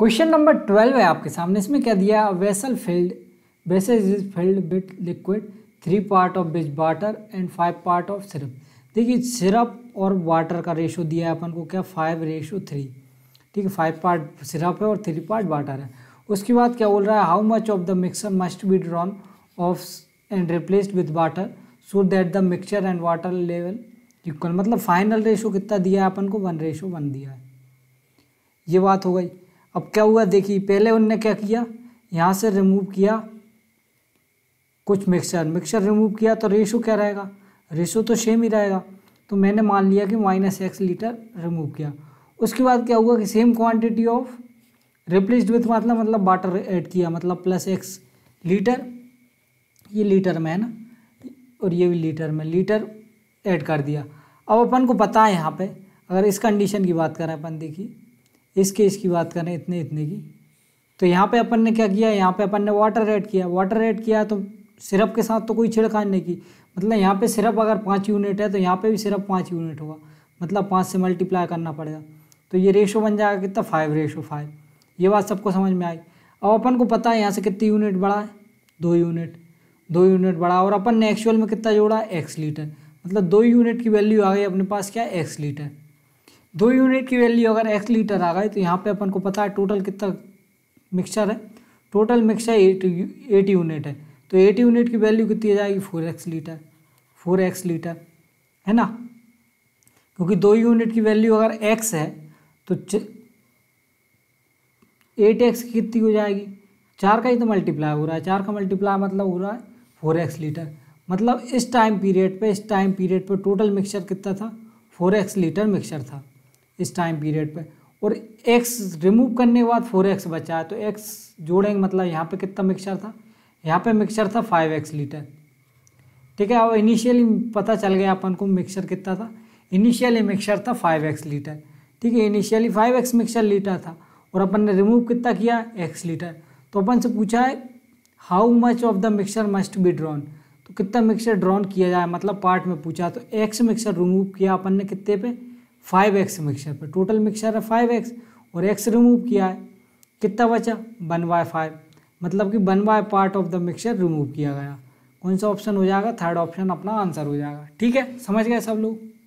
question number twelve है आपके सामने इसमें क्या दिया vessel filled vessel is filled with liquid three part of बिज water and five part of syrup देखिए सिरप और वाटर का रेशो दिया है अपन को क्या फाइव रेशो थ्री ठीक है फाइव पार्ट सिरप है और थ्री पार्ट वाटर है उसके बाद क्या बोल रहा है how much of the mixer must be drawn off and replaced with water so that the mixture and water level equal मतलब फाइनल रेशो कितना दिया है अपन को वन रेशो वन दिया है ये बात हो गई अब क्या हुआ देखिए पहले उनने क्या किया यहाँ से रिमूव किया कुछ मिक्सचर मिक्सचर रिमूव किया तो रेशो क्या रहेगा रेशो तो सेम ही रहेगा तो मैंने मान लिया कि माइनस एक्स लीटर रिमूव किया उसके बाद क्या हुआ कि same quantity of replaced with मतलब मतलब वाटर ऐड किया मतलब प्लस एक्स लीटर ये लीटर में है ना और ये भी लीटर में लीटर ऐड कर दिया अब अपन को पता है यहाँ पे अगर इस कंडीशन की बात करें अपन देखिए इस केस की बात करें इतने इतने की तो यहाँ पे अपन ने क्या किया यहाँ पे अपन ने वाटर ऐड किया वाटर ऐड किया तो सिरप के साथ तो कोई छिड़काव नहीं की मतलब यहाँ पे सिरप अगर पाँच यूनिट है तो यहाँ पे भी सिरप पाँच यूनिट होगा मतलब पाँच से मल्टीप्लाई करना पड़ेगा तो ये रेशो बन जाएगा कितना फाइव रेशो फाइव ये बात सबको समझ में आई अब अपन को पता है यहाँ से कितनी यूनिट बढ़ा है दो यूनिट दो यूनिट बढ़ा और अपन ने एक्चुअल में कितना जोड़ा है एक्स लीटर मतलब दो यूनिट की वैल्यू आ गई अपने पास क्या एक्स लीटर दो यूनिट की वैल्यू अगर एक्स लीटर आ गए तो यहाँ पे अपन को पता है टोटल कितना मिक्सचर है total mixture eight eight unit है तो एट यूनिट की वैल्यू कितनी जाएगी four X litre four X litre है ना क्योंकि दो यूनिट की वैल्यू अगर एक्स है तो एट एक्स कितनी हो जाएगी चार का ही तो मल्टीप्लाई हो रहा है चार का मल्टीप्लाई मतलब हो रहा है फोर एक्स लीटर मतलब इस टाइम पीरियड पे इस टाइम पीरियड पे टोटल मिक्सचर कितना था फोर एक्स लीटर मिक्सचर था इस टाइम पीरियड पे और x रिमूव करने के बाद फोर एक्स बचा है तो x जोड़ेंगे मतलब यहाँ पे कितना मिक्सचर था यहाँ पे मिक्सचर था फाइव एक्स लीटर ठीक है अब इनिशियली पता चल गया अपन को मिक्सचर कितना था इनिशियली मिक्सचर था फाइव एक्स लीटर ठीक है initially five X mixture litre था और अपन ने रिमूव कितना किया एक्स लीटर तो अपन से पूछा है how much of the mixture must be drawn तो कितना मिक्सचर ड्रॉन किया जाए मतलब पार्ट में पूछा तो एक्स मिक्सचर रिमूव किया अपन ने कितने पे फाइव एक्स मिक्सर पर टोटल मिक्सर है फाइव एक्स और एक्स रिमूव किया है कितना बचा वन बाय फाइव मतलब कि one by part of the mixer remove किया गया कौन सा ऑप्शन हो जाएगा थर्ड ऑप्शन अपना आंसर हो जाएगा ठीक है समझ गए सब लोग